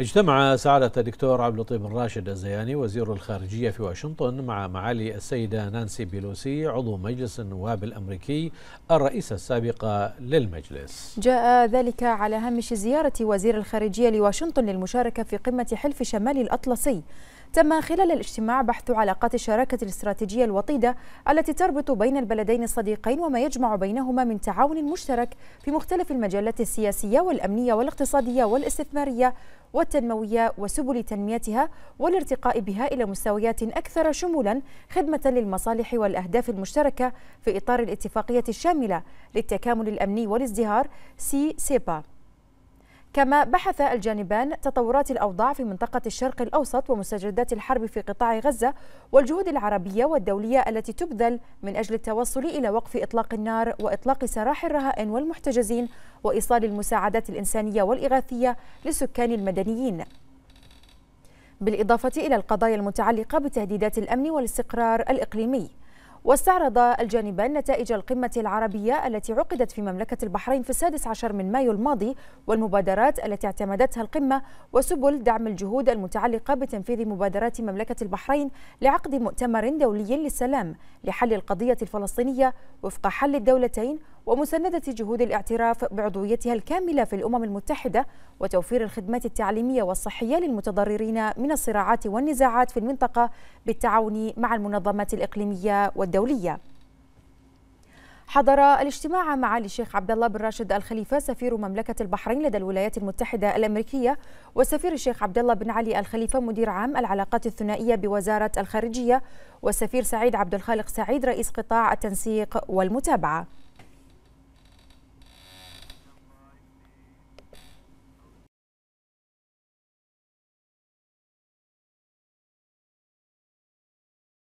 اجتمع سعادة الدكتور عبد اللطيف الراشد الزياني وزير الخارجية في واشنطن مع معالي السيدة نانسي بيلوسي عضو مجلس النواب الأمريكي الرئيسة السابقة للمجلس جاء ذلك على هامش زيارة وزير الخارجية لواشنطن للمشاركة في قمة حلف شمال الأطلسي تم خلال الاجتماع بحث علاقات الشراكة الاستراتيجية الوطيدة التي تربط بين البلدين الصديقين وما يجمع بينهما من تعاون مشترك في مختلف المجالات السياسية والأمنية والاقتصادية والاستثمارية والتنموية وسبل تنميتها والارتقاء بها إلى مستويات أكثر شمولا خدمة للمصالح والأهداف المشتركة في إطار الاتفاقية الشاملة للتكامل الأمني والازدهار سي سيبا كما بحث الجانبان تطورات الأوضاع في منطقة الشرق الأوسط ومستجدات الحرب في قطاع غزة والجهود العربية والدولية التي تبذل من أجل التوصل إلى وقف إطلاق النار وإطلاق سراح الرهائن والمحتجزين وإيصال المساعدات الإنسانية والإغاثية لسكان المدنيين بالإضافة إلى القضايا المتعلقة بتهديدات الأمن والاستقرار الإقليمي واستعرض الجانبان نتائج القمة العربية التي عقدت في مملكة البحرين في السادس عشر من مايو الماضي والمبادرات التي اعتمدتها القمة وسبل دعم الجهود المتعلقة بتنفيذ مبادرات مملكة البحرين لعقد مؤتمر دولي للسلام لحل القضية الفلسطينية وفق حل الدولتين ومساندة جهود الاعتراف بعضويتها الكاملة في الأمم المتحدة وتوفير الخدمات التعليمية والصحية للمتضررين من الصراعات والنزاعات في المنطقة بالتعاون مع المنظمات الإقليمية والدولية. حضر الاجتماع معالي الشيخ عبد الله بن راشد الخليفه سفير مملكه البحرين لدى الولايات المتحده الامريكيه وسفير الشيخ عبد الله بن علي الخليفه مدير عام العلاقات الثنائيه بوزاره الخارجيه والسفير سعيد عبد الخالق سعيد رئيس قطاع التنسيق والمتابعه.